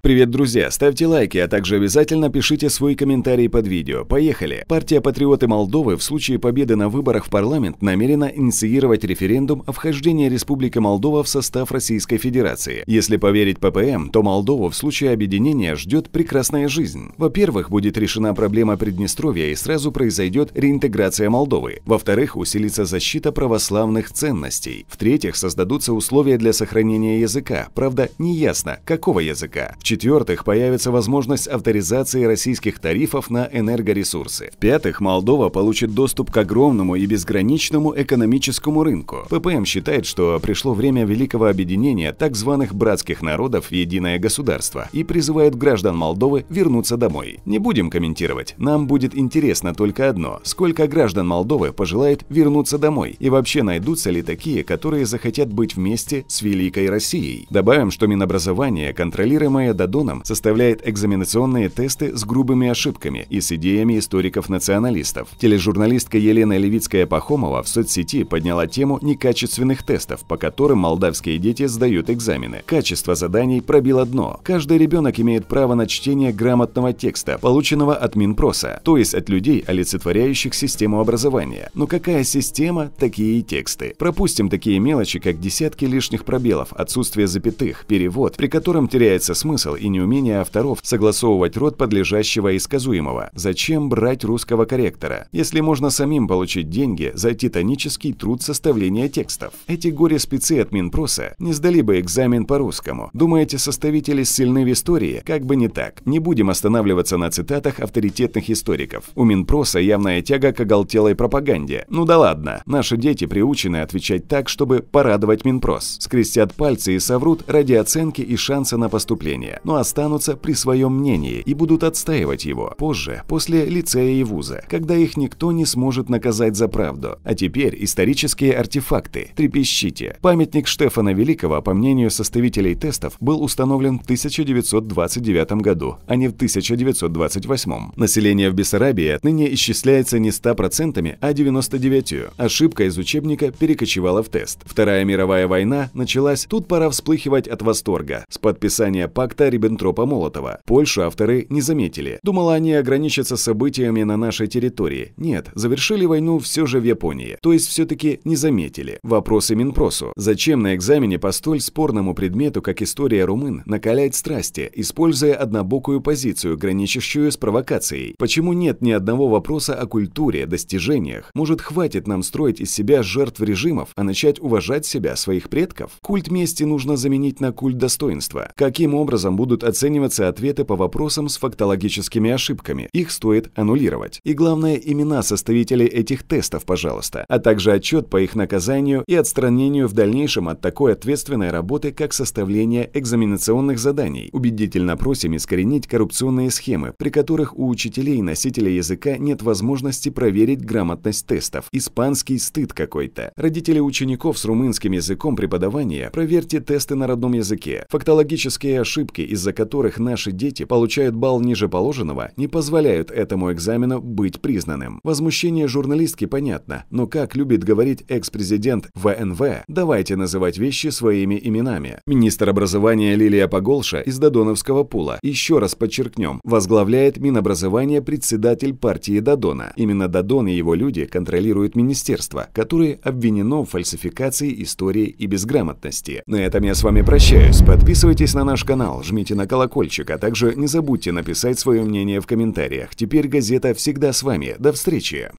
Привет, друзья! Ставьте лайки, а также обязательно пишите свои комментарии под видео. Поехали! Партия «Патриоты Молдовы» в случае победы на выборах в парламент намерена инициировать референдум о вхождении Республики Молдова в состав Российской Федерации. Если поверить ППМ, то Молдову в случае объединения ждет прекрасная жизнь. Во-первых, будет решена проблема Приднестровья и сразу произойдет реинтеграция Молдовы. Во-вторых, усилится защита православных ценностей. В-третьих, создадутся условия для сохранения языка, правда, неясно, какого языка. В в-четвертых, появится возможность авторизации российских тарифов на энергоресурсы. В-пятых, Молдова получит доступ к огромному и безграничному экономическому рынку. ППМ считает, что пришло время великого объединения так званых братских народов в единое государство и призывает граждан Молдовы вернуться домой. Не будем комментировать, нам будет интересно только одно – сколько граждан Молдовы пожелает вернуться домой и вообще найдутся ли такие, которые захотят быть вместе с Великой Россией. Добавим, что Минобразование, контролируемое метадоном составляет экзаменационные тесты с грубыми ошибками и с идеями историков-националистов. Тележурналистка Елена Левицкая-Пахомова в соцсети подняла тему некачественных тестов, по которым молдавские дети сдают экзамены. Качество заданий пробило дно. Каждый ребенок имеет право на чтение грамотного текста, полученного от Минпроса, то есть от людей, олицетворяющих систему образования. Но какая система, такие и тексты. Пропустим такие мелочи, как десятки лишних пробелов, отсутствие запятых, перевод, при котором теряется смысл смысл и неумение авторов согласовывать род подлежащего и сказуемого. Зачем брать русского корректора, если можно самим получить деньги за титанический труд составления текстов? Эти горе-спецы от Минпроса не сдали бы экзамен по-русскому. Думаете, составители сильны в истории? Как бы не так. Не будем останавливаться на цитатах авторитетных историков. У Минпроса явная тяга к оголтелой пропаганде. Ну да ладно, наши дети приучены отвечать так, чтобы порадовать Минпрос. Скрестят пальцы и соврут ради оценки и шанса на поступление но останутся при своем мнении и будут отстаивать его позже, после лицея и вуза, когда их никто не сможет наказать за правду. А теперь исторические артефакты. Трепещите. Памятник Штефана Великого, по мнению составителей тестов, был установлен в 1929 году, а не в 1928. Население в Бессарабии отныне исчисляется не 100%, а 99%. Ошибка из учебника перекочевала в тест. Вторая мировая война началась, тут пора всплыхивать от восторга. С подписания пакта доклада Риббентропа-Молотова. Польшу авторы не заметили. Думала, они ограничатся событиями на нашей территории. Нет, завершили войну все же в Японии. То есть все-таки не заметили. Вопросы Минпросу. Зачем на экзамене по столь спорному предмету, как история румын, накалять страсти, используя однобокую позицию, граничащую с провокацией? Почему нет ни одного вопроса о культуре, достижениях? Может, хватит нам строить из себя жертв режимов, а начать уважать себя, своих предков? Культ мести нужно заменить на культ достоинства. Каким образом будут оцениваться ответы по вопросам с фактологическими ошибками. Их стоит аннулировать. И главное, имена составителей этих тестов, пожалуйста, а также отчет по их наказанию и отстранению в дальнейшем от такой ответственной работы, как составление экзаменационных заданий. Убедительно просим искоренить коррупционные схемы, при которых у учителей и носителей языка нет возможности проверить грамотность тестов. Испанский стыд какой-то. Родители учеников с румынским языком преподавания, проверьте тесты на родном языке. Фактологические ошибки из-за которых наши дети получают балл ниже положенного, не позволяют этому экзамену быть признанным. Возмущение журналистки понятно, но как любит говорить экс-президент ВНВ, давайте называть вещи своими именами. Министр образования Лилия Поголша из Додоновского пула, еще раз подчеркнем, возглавляет Минобразование председатель партии Додона. Именно Додон и его люди контролируют министерство, которое обвинено в фальсификации истории и безграмотности. На этом я с вами прощаюсь. Подписывайтесь на наш канал, жмите жмите на колокольчик, а также не забудьте написать свое мнение в комментариях. Теперь газета всегда с вами. До встречи!